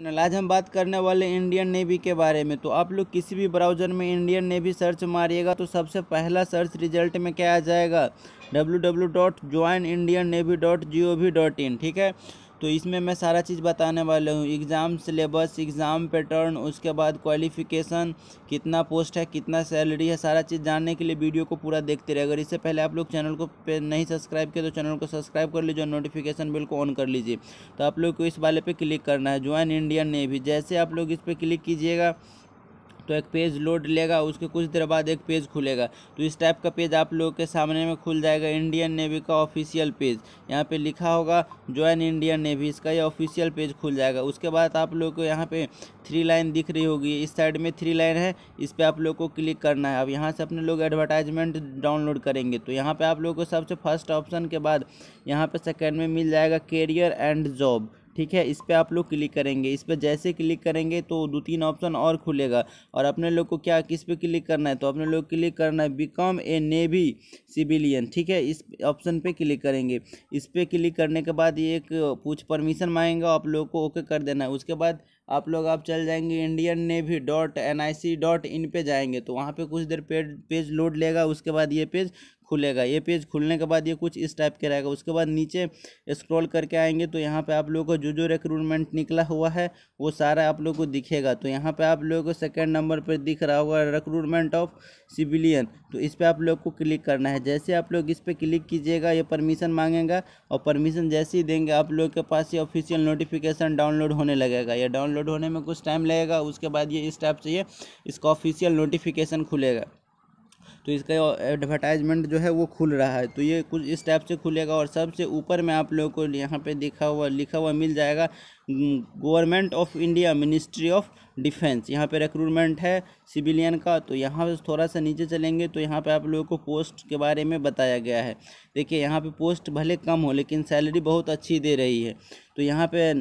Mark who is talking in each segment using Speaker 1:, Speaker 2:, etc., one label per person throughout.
Speaker 1: तो आज हम बात करने वाले इंडियन नेवी के बारे में तो आप लोग किसी भी ब्राउज़र में इंडियन नेवी सर्च मारिएगा तो सबसे पहला सर्च रिजल्ट में क्या आ जाएगा W W dot join Indian navy G O V dot in ठीक है तो इसमें मैं सारा चीज़ बताने वाला हूँ एग्ज़ाम सिलेबस एग्ज़ाम पैटर्न उसके बाद क्वालिफ़िकेशन कितना पोस्ट है कितना सैलरी है सारा चीज़ जानने के लिए वीडियो को पूरा देखते रहे अगर इससे पहले आप लोग चैनल को पे नहीं सब्सक्राइब किया तो चैनल को सब्सक्राइब कर लीजिए और नोटिफिकेशन बिल को ऑन कर लीजिए तो आप लोग को इस वाले पर क्लिक करना है ज्वाइन इंडियन नेवी जैसे आप लोग इस पर क्लिक कीजिएगा तो एक पेज लोड लेगा उसके कुछ देर बाद एक पेज खुलेगा तो इस टाइप का पेज आप लोगों के सामने में खुल जाएगा इंडियन नेवी का ऑफिशियल पेज यहाँ पे लिखा होगा ज्वाइन इंडियन नेवी इसका ये ऑफिशियल पेज खुल जाएगा उसके बाद आप लोग को यहाँ पे थ्री लाइन दिख रही होगी इस साइड में थ्री लाइन है इस पर आप लोग को क्लिक करना है अब यहाँ से अपने लोग एडवर्टाइजमेंट डाउनलोड करेंगे तो यहाँ पर आप लोग को सबसे फर्स्ट ऑप्शन के बाद यहाँ पर सेकेंड में मिल जाएगा कैरियर एंड जॉब ठीक है इस पर आप लोग क्लिक करेंगे इस पर जैसे क्लिक करेंगे तो दो तीन ऑप्शन और खुलेगा और अपने लोग को क्या किस पे क्लिक करना है तो अपने लोग क्लिक करना है बिकॉम ए नेवी सिविलियन ठीक है इस ऑप्शन पे क्लिक करेंगे इस पर क्लिक करने के बाद ये एक पूछ परमिशन मांगेगा आप लोग को ओके कर देना है उसके बाद आप लोग आप चल जाएंगे Indian navy dot N I C dot in पर जाएंगे तो वहाँ पे कुछ देर पेज लोड लेगा उसके बाद ये पेज खुलेगा ये पेज खुलने के बाद ये कुछ इस टाइप के रहेगा उसके बाद नीचे स्क्रॉल करके आएंगे तो यहाँ पे आप लोगों को जो जो रिक्रूटमेंट निकला हुआ है वो सारा आप लोग को दिखेगा तो यहाँ पे आप लोगों को सेकेंड नंबर पर दिख रहा होगा रिक्रूटमेंट ऑफ सिविलियन तो इस पर आप लोग को क्लिक करना है जैसे आप लोग इस पर क्लिक कीजिएगा ये परमिशन मांगेगा और परमिशन जैसे ही देंगे आप लोग के पास ये ऑफिशियल नोटिफिकेशन डाउनलोड होने लगेगा या डाउनलोड होने में कुछ टाइम लगेगा उसके बाद ये इस टाइप से ये इसका ऑफिशियल नोटिफिकेशन खुलेगा तो इसका एडवर्टाइजमेंट जो है वो खुल रहा है तो ये कुछ इस टाइप से खुलेगा और सबसे ऊपर में आप लोगों को यहाँ पे दिखा हुआ लिखा हुआ मिल जाएगा government of India ministry of defence यहाँ पे रिक्रूटमेंट है सिविलियन का तो यहाँ पे थोड़ा सा नीचे चलेंगे तो यहाँ पे आप लोगों को पोस्ट के बारे में बताया गया है देखिए यहाँ पे पोस्ट भले कम हो लेकिन सैलरी बहुत अच्छी दे रही है तो यहाँ पे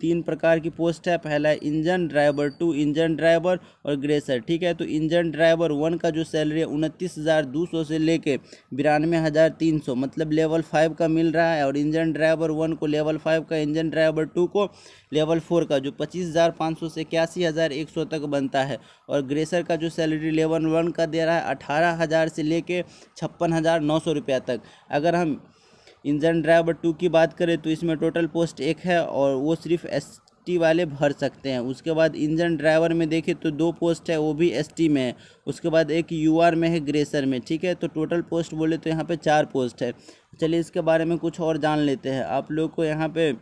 Speaker 1: तीन प्रकार की पोस्ट है पहला है engine driver two engine driver और ग्रेसर ठीक है तो इंजन ड्राइवर वन का जो सैलरी है उनतीस हज़ार दो सौ से लेके बिरानवे हज़ार तीन सौ मतलब लेवल फाइव का मिल रहा है और इंजन ड्राइवर वन को लेवल फाइव का इंजन ड्राइवर टू को लेवल फोर का जो पच्चीस हज़ार पाँच सौ से इक्यासी हज़ार एक सौ तक बनता है और ग्रेसर का जो सैलरी लेवल वन का दे रहा है अठारह हज़ार से लेके छप्पन हज़ार नौ सौ रुपया तक अगर हम इंजन ड्राइवर टू की बात करें तो इसमें टोटल पोस्ट एक है और वो सिर्फ एस टी वाले भर सकते हैं उसके बाद इंजन ड्राइवर में देखें तो दो पोस्ट है वो भी एसटी में है उसके बाद एक यूआर में है ग्रेसर में ठीक है तो टोटल पोस्ट बोले तो यहाँ पे चार पोस्ट है चलिए इसके बारे में कुछ और जान लेते हैं आप लोग को यहाँ पे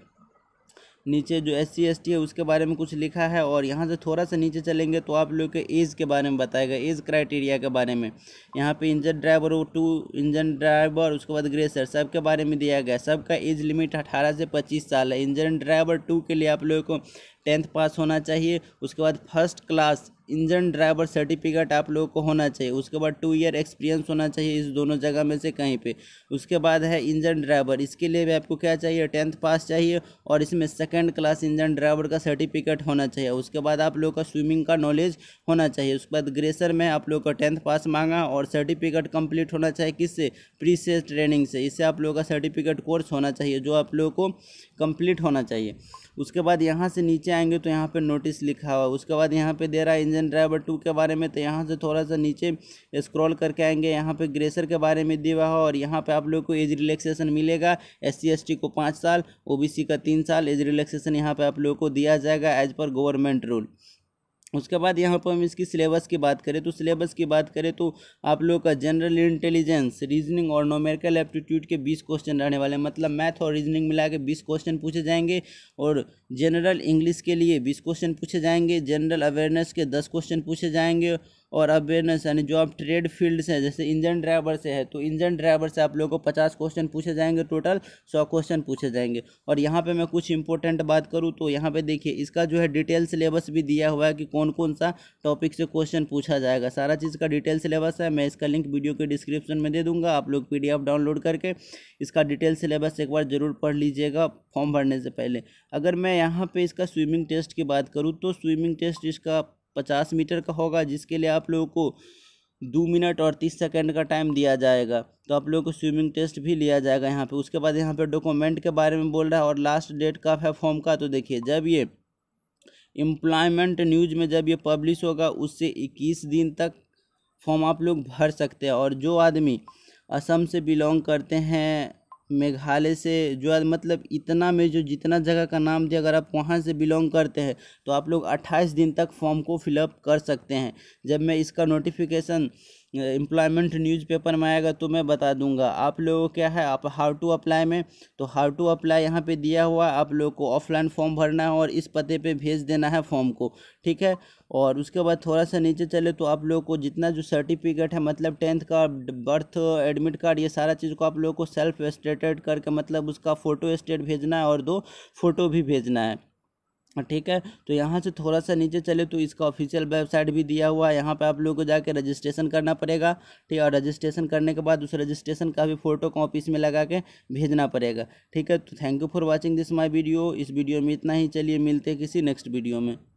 Speaker 1: नीचे जो एस सी एस टी है उसके बारे में कुछ लिखा है और यहाँ से थोड़ा सा नीचे चलेंगे तो आप लोग के एज के बारे में बताएगा एज क्राइटेरिया के बारे में यहाँ पे इंजन ड्राइवर और टू इंजन ड्राइवर उसके बाद ग्रेसर सब के बारे में दिया गया सबका एज लिमिट अठारह से पच्चीस साल है इंजन ड्राइवर टू के लिए आप लोगों को टेंथ पास होना चाहिए उसके बाद first class engine driver certificate आप लोगों को होना चाहिए उसके बाद टू ईयर एक्सपीरियंस होना चाहिए इस दोनों जगह में से कहीं पे उसके बाद है इंजन ड्राइवर इसके लिए भी आपको क्या चाहिए टेंथ पास चाहिए और इसमें सेकेंड क्लास इंजन ड्राइवर का सर्टिफिकेट होना चाहिए उसके बाद आप लोग का स्विमिंग का नॉलेज होना चाहिए उसके बाद ग्रेसर में आप लोग का टेंथ पास मांगा और सर्टिफिकेट कम्प्लीट होना चाहिए किससे प्री से ट्रेनिंग से इससे आप लोगों का सर्टिफिकेट कोर्स होना चाहिए जो आप लोगों को कम्प्लीट होना चाहिए उसके बाद यहाँ से नीचे आएंगे तो यहाँ पर नोटिस लिखा हुआ उसके बाद यहाँ पर दे रहा है इंजन रेजन ड्राइवर टू के बारे में तो यहाँ से थोड़ा सा नीचे स्क्रॉल करके आएंगे यहाँ पे ग्रेसर के बारे में दिया हुआ और यहाँ पे आप लोग को एज रिलैक्सेशन मिलेगा एस सी को पाँच साल ओ का तीन साल एज रिलैक्सेशन यहाँ पे आप लोगों को दिया जाएगा एज पर गवर्नमेंट रूल उसके बाद यहाँ पर हम इसकी सिलेबस की बात करें तो सिलेबस की बात करें तो आप लोगों का जनरल इंटेलिजेंस रीजनिंग और नोमेरिकल एप्टीट्यूड के बीस क्वेश्चन रहने वाले हैं मतलब मैथ और रीजनिंग मिला के बीस क्वेश्चन पूछे जाएंगे और जनरल इंग्लिश के लिए बीस क्वेश्चन पूछे जाएंगे जनरल अवेयरनेस के दस क्वेश्चन पूछे जाएंगे और अवेयरनेस यानी जो आप ट्रेड फील्ड से हैं जैसे इंजन ड्राइवर से है तो इंजन ड्राइवर से आप लोगों को पचास क्वेश्चन पूछे जाएंगे टोटल सौ क्वेश्चन पूछे जाएंगे और यहाँ पे मैं कुछ इंपॉर्टेंट बात करूँ तो यहाँ पे देखिए इसका जो है डिटेल सिलेबस भी दिया हुआ है कि कौन कौन सा टॉपिक से क्वेश्चन पूछा जाएगा सारा चीज़ का डिटेल सिलेबस है मैं इसका लिंक वीडियो के डिस्क्रिप्शन में दे दूँगा आप लोग पी डाउनलोड करके इसका डिटेल सिलेबस एक बार ज़रूर पढ़ लीजिएगा फॉर्म भरने से पहले अगर मैं यहाँ पर इसका स्विमिंग टेस्ट की बात करूँ तो स्विमिंग टेस्ट इसका पचास मीटर का होगा जिसके लिए आप लोगों को दो मिनट और तीस सेकंड का टाइम दिया जाएगा तो आप लोगों को स्विमिंग टेस्ट भी लिया जाएगा यहाँ पे उसके बाद यहाँ पे डॉक्यूमेंट के बारे में बोल रहा है और लास्ट डेट का है फॉर्म का तो देखिए जब ये एम्प्लॉयमेंट न्यूज में जब ये पब्लिश होगा उससे इक्कीस दिन तक फॉर्म आप लोग भर सकते हैं और जो आदमी असम से बिलोंग करते हैं मेघालय से जो है मतलब इतना में जो जितना जगह का नाम दिया अगर आप वहाँ से बिलोंग करते हैं तो आप लोग अट्ठाईस दिन तक फॉर्म को फिलअप कर सकते हैं जब मैं इसका नोटिफिकेशन एम्प्लॉयमेंट न्यूज़पेपर में आएगा तो मैं बता दूंगा आप लोगों क्या है आप हाउ टू अप्लाई में तो हाउ टू अप्लाई यहाँ पे दिया हुआ है आप लोगों को ऑफलाइन फॉर्म भरना है और इस पते पे भेज देना है फॉर्म को ठीक है और उसके बाद थोड़ा सा नीचे चले तो आप लोगों को जितना जो सर्टिफिकेट है मतलब टेंथ का बर्थ एडमिट कार्ड ये सारा चीज़ को आप लोगों को सेल्फ स्टेटेड करके मतलब उसका फ़ोटो स्टेट भेजना है और दो फ़ोटो भी भेजना है हाँ, ठीक है तो यहाँ से थोड़ा सा नीचे चले तो इसका ऑफिशियल वेबसाइट भी दिया हुआ है यहाँ पे आप लोगों को जाके रजिस्ट्रेशन करना पड़ेगा ठीक है और रजिस्ट्रेशन करने के बाद उस रजिस्ट्रेशन का भी फोटो कॉपी इसमें लगा के भेजना पड़ेगा ठीक है तो thank you for watching this my video इस वीडियो में इतना ही चलिए मिलते हैं किसी नेक्स्ट वीडियो में